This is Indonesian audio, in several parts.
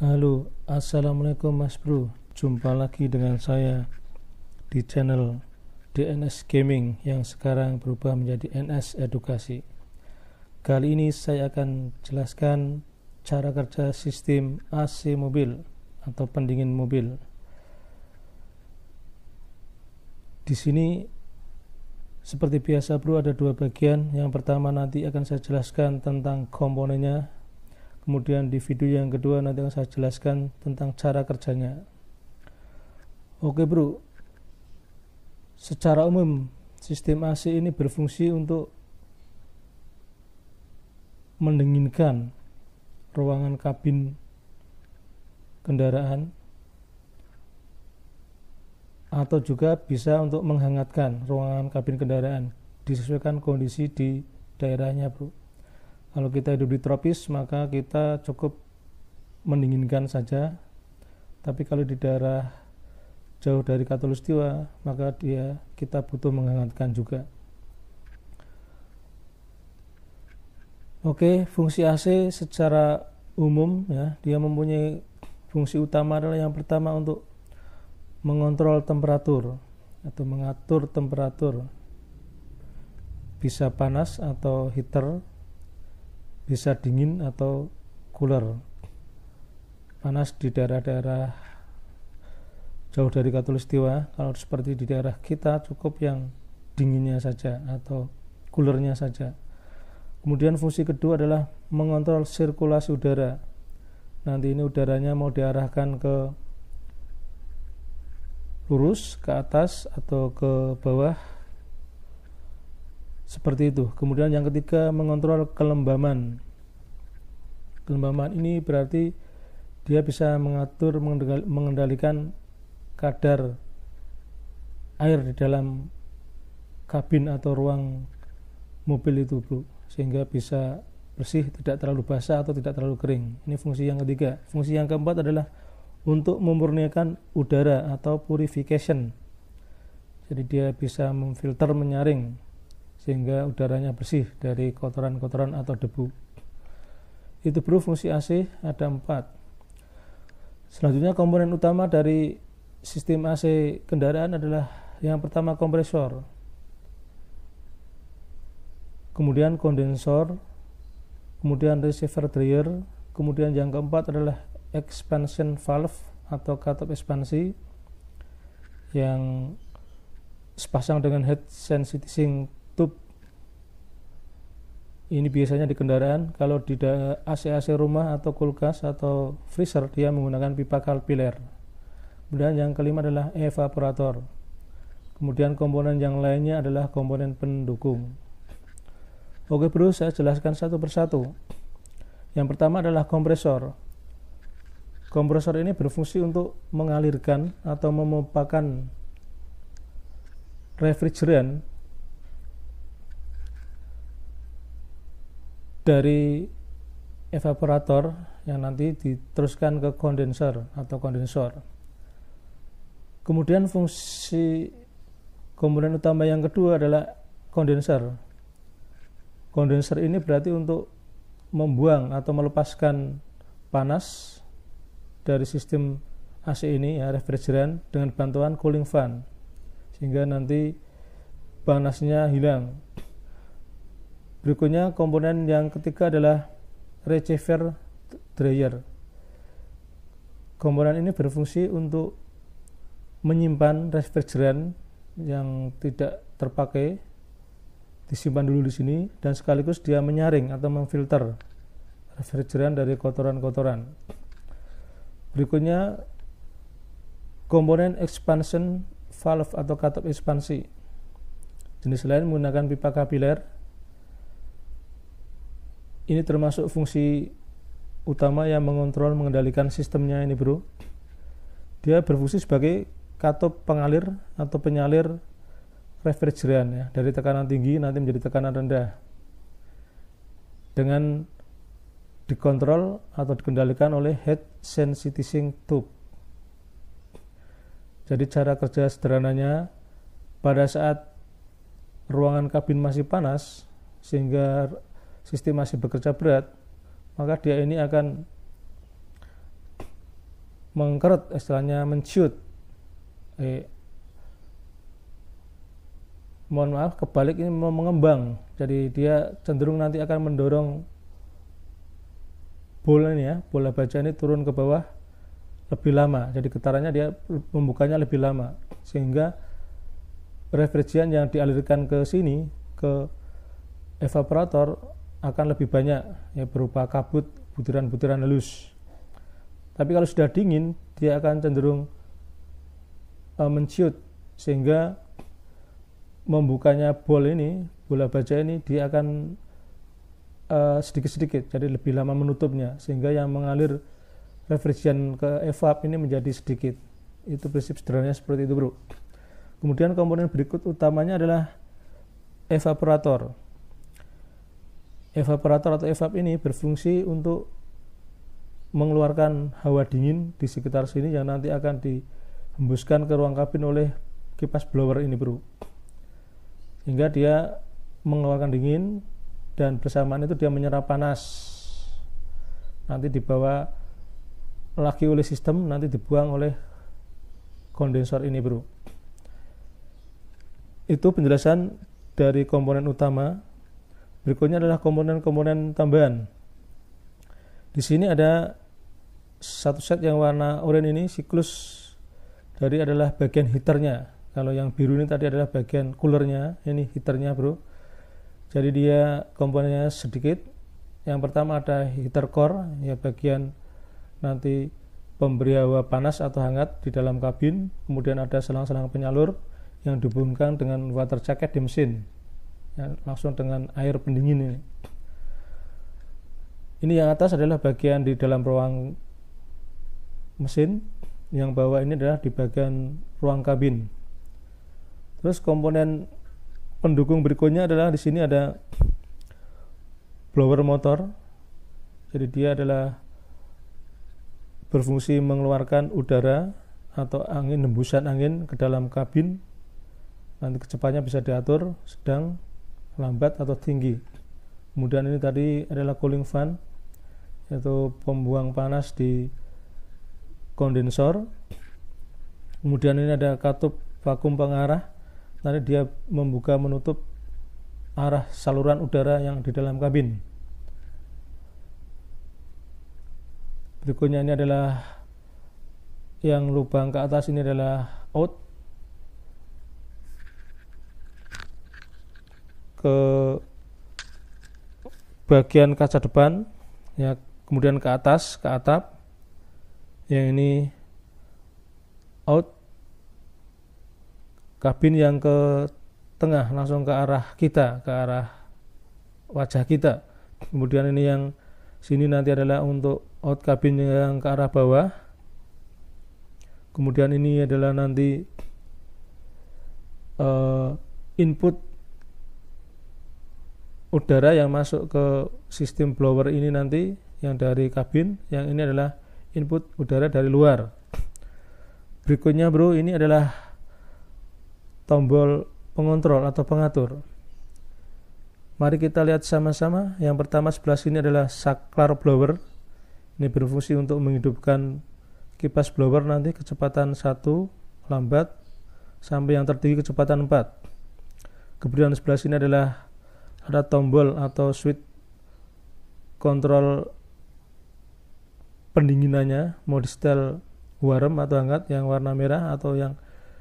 Halo, Assalamualaikum Mas Bro. Jumpa lagi dengan saya di channel DNS Gaming yang sekarang berubah menjadi NS Edukasi. Kali ini saya akan jelaskan cara kerja sistem AC mobil atau pendingin mobil. Di sini seperti biasa bro ada dua bagian. Yang pertama nanti akan saya jelaskan tentang komponennya Kemudian di video yang kedua nanti akan saya jelaskan tentang cara kerjanya. Oke bro, secara umum sistem AC ini berfungsi untuk mendinginkan ruangan kabin kendaraan atau juga bisa untuk menghangatkan ruangan kabin kendaraan disesuaikan kondisi di daerahnya bro kalau kita hidup di tropis, maka kita cukup mendinginkan saja. Tapi kalau di daerah jauh dari katulistiwa, maka dia kita butuh menghangatkan juga. Oke, fungsi AC secara umum ya, dia mempunyai fungsi utama adalah yang pertama untuk mengontrol temperatur atau mengatur temperatur. Bisa panas atau heater bisa dingin atau cooler panas di daerah-daerah jauh dari katulistiwa kalau seperti di daerah kita cukup yang dinginnya saja atau coolernya saja kemudian fungsi kedua adalah mengontrol sirkulasi udara nanti ini udaranya mau diarahkan ke lurus ke atas atau ke bawah seperti itu. Kemudian yang ketiga mengontrol kelembaman. Kelembaman ini berarti dia bisa mengatur mengendalikan kadar air di dalam kabin atau ruang mobil itu, Bro, sehingga bisa bersih, tidak terlalu basah atau tidak terlalu kering. Ini fungsi yang ketiga. Fungsi yang keempat adalah untuk memurnikan udara atau purification. Jadi dia bisa memfilter, menyaring sehingga udaranya bersih dari kotoran-kotoran atau debu. Itu bro fungsi AC ada empat. Selanjutnya komponen utama dari sistem AC kendaraan adalah yang pertama kompresor, kemudian kondensor, kemudian receiver dryer, kemudian yang keempat adalah expansion valve atau katup ekspansi yang sepasang dengan head sensitizing ini biasanya di kendaraan kalau di AC-AC rumah atau kulkas atau freezer dia menggunakan pipa kalpiler kemudian yang kelima adalah evaporator kemudian komponen yang lainnya adalah komponen pendukung oke bro saya jelaskan satu persatu yang pertama adalah kompresor kompresor ini berfungsi untuk mengalirkan atau memompakan refrigerant dari evaporator yang nanti diteruskan ke kondenser atau kondensor. Kemudian fungsi komponen utama yang kedua adalah kondenser. Kondenser ini berarti untuk membuang atau melepaskan panas dari sistem AC ini ya refrigeran dengan bantuan cooling fan sehingga nanti panasnya hilang Berikutnya komponen yang ketiga adalah receiver dryer. Komponen ini berfungsi untuk menyimpan refrigeran yang tidak terpakai disimpan dulu di sini dan sekaligus dia menyaring atau memfilter refrigeran dari kotoran-kotoran. Berikutnya komponen expansion valve atau katup ekspansi. Jenis lain menggunakan pipa kapiler ini termasuk fungsi utama yang mengontrol mengendalikan sistemnya ini bro dia berfungsi sebagai katup pengalir atau penyalir refrigeran ya dari tekanan tinggi nanti menjadi tekanan rendah dengan dikontrol atau dikendalikan oleh head sensitizing tube jadi cara kerja sederhananya pada saat ruangan kabin masih panas sehingga sistem masih bekerja berat, maka dia ini akan mengkeret, istilahnya menciut. Eh, mohon maaf, kebalik ini mau mengembang. Jadi dia cenderung nanti akan mendorong bola ini ya, bola baja ini turun ke bawah lebih lama. Jadi getarannya dia membukanya lebih lama. Sehingga refrigerant yang dialirkan ke sini, ke evaporator, akan lebih banyak ya berupa kabut, butiran-butiran halus. Tapi kalau sudah dingin, dia akan cenderung e, menciut sehingga membukanya bol ini, bola baja ini dia akan e, sedikit-sedikit, jadi lebih lama menutupnya sehingga yang mengalir refrigeran ke evap ini menjadi sedikit. Itu prinsip sederhananya seperti itu, Bro. Kemudian komponen berikut utamanya adalah evaporator evaporator atau evap ini berfungsi untuk mengeluarkan hawa dingin di sekitar sini yang nanti akan dihembuskan ke ruang kabin oleh kipas blower ini bro sehingga dia mengeluarkan dingin dan bersamaan itu dia menyerap panas nanti dibawa lagi oleh sistem nanti dibuang oleh kondensor ini bro itu penjelasan dari komponen utama Berikutnya adalah komponen-komponen tambahan. Di sini ada satu set yang warna oranye ini siklus dari adalah bagian heaternya. Kalau yang biru ini tadi adalah bagian coolernya, ini heaternya bro. Jadi dia komponennya sedikit. Yang pertama ada heater core, ya bagian nanti pemberi hawa panas atau hangat di dalam kabin. Kemudian ada selang-selang penyalur yang dihubungkan dengan water jacket di mesin ya, langsung dengan air pendingin ini ini yang atas adalah bagian di dalam ruang mesin yang bawah ini adalah di bagian ruang kabin terus komponen pendukung berikutnya adalah di sini ada blower motor jadi dia adalah berfungsi mengeluarkan udara atau angin hembusan angin ke dalam kabin nanti kecepatannya bisa diatur sedang lambat atau tinggi. Kemudian ini tadi adalah cooling fan, yaitu pembuang panas di kondensor. Kemudian ini ada katup vakum pengarah, nanti dia membuka menutup arah saluran udara yang di dalam kabin. Berikutnya ini adalah yang lubang ke atas ini adalah out, ke bagian kaca depan ya kemudian ke atas ke atap yang ini out kabin yang ke tengah langsung ke arah kita ke arah wajah kita kemudian ini yang sini nanti adalah untuk out kabin yang ke arah bawah kemudian ini adalah nanti uh, input udara yang masuk ke sistem blower ini nanti yang dari kabin, yang ini adalah input udara dari luar. Berikutnya bro, ini adalah tombol pengontrol atau pengatur. Mari kita lihat sama-sama. Yang pertama sebelah sini adalah saklar blower. Ini berfungsi untuk menghidupkan kipas blower nanti kecepatan 1 lambat sampai yang tertinggi kecepatan 4. Kemudian sebelah sini adalah ada tombol atau switch kontrol pendinginannya mau di setel warm atau hangat yang warna merah atau yang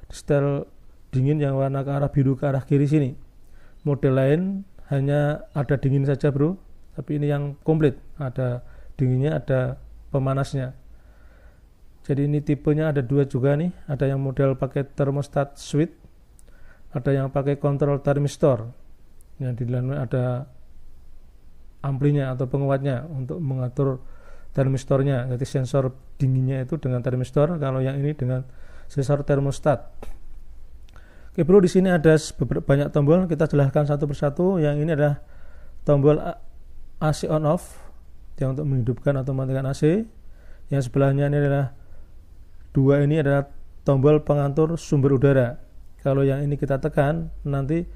di setel dingin yang warna ke arah biru ke arah kiri sini model lain hanya ada dingin saja bro tapi ini yang komplit ada dinginnya ada pemanasnya jadi ini tipenya ada dua juga nih ada yang model pakai thermostat switch ada yang pakai kontrol thermistor yang di dalamnya ada amplinya atau penguatnya untuk mengatur termistornya. Jadi sensor dinginnya itu dengan termistor, kalau yang ini dengan sensor termostat. Oke bro, di sini ada banyak tombol, kita jelaskan satu persatu. Yang ini adalah tombol AC on off, yang untuk menghidupkan atau mematikan AC. Yang sebelahnya ini adalah dua ini adalah tombol pengatur sumber udara. Kalau yang ini kita tekan, nanti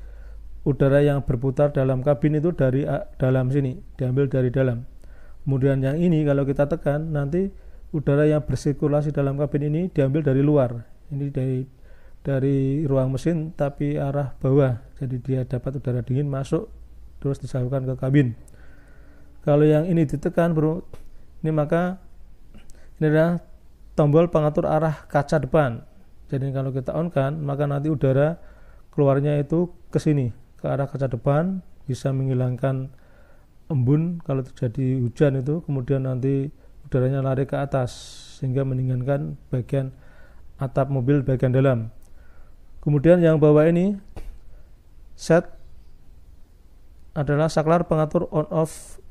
udara yang berputar dalam kabin itu dari eh, dalam sini, diambil dari dalam. Kemudian yang ini kalau kita tekan nanti udara yang bersirkulasi dalam kabin ini diambil dari luar. Ini dari dari ruang mesin tapi arah bawah. Jadi dia dapat udara dingin masuk terus disalurkan ke kabin. Kalau yang ini ditekan, Bro, ini maka ini adalah tombol pengatur arah kaca depan. Jadi kalau kita on kan, maka nanti udara keluarnya itu ke sini ke arah kaca depan bisa menghilangkan embun kalau terjadi hujan itu kemudian nanti udaranya lari ke atas sehingga mendinginkan bagian atap mobil bagian dalam kemudian yang bawah ini set adalah saklar pengatur on off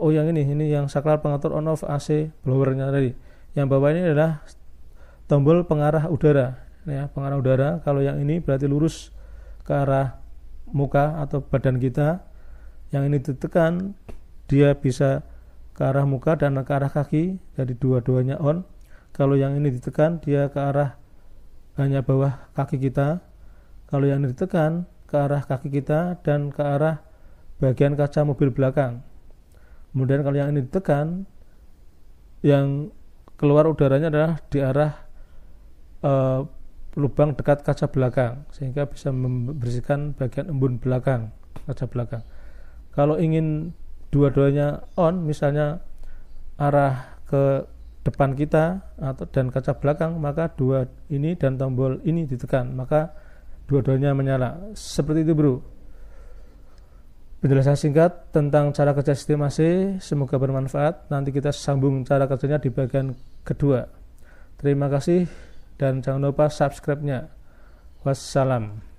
oh yang ini ini yang saklar pengatur on off AC blowernya tadi yang bawah ini adalah tombol pengarah udara ya pengarah udara kalau yang ini berarti lurus ke arah muka atau badan kita yang ini ditekan dia bisa ke arah muka dan ke arah kaki jadi dua-duanya on kalau yang ini ditekan dia ke arah hanya bawah kaki kita kalau yang ini ditekan ke arah kaki kita dan ke arah bagian kaca mobil belakang kemudian kalau yang ini ditekan yang keluar udaranya adalah di arah e, lubang dekat kaca belakang sehingga bisa membersihkan bagian embun belakang kaca belakang kalau ingin dua-duanya on misalnya arah ke depan kita atau dan kaca belakang maka dua ini dan tombol ini ditekan maka dua-duanya menyala seperti itu bro penjelasan singkat tentang cara kerja sistem AC semoga bermanfaat nanti kita sambung cara kerjanya di bagian kedua terima kasih dan jangan lupa subscribe-nya. Wassalam.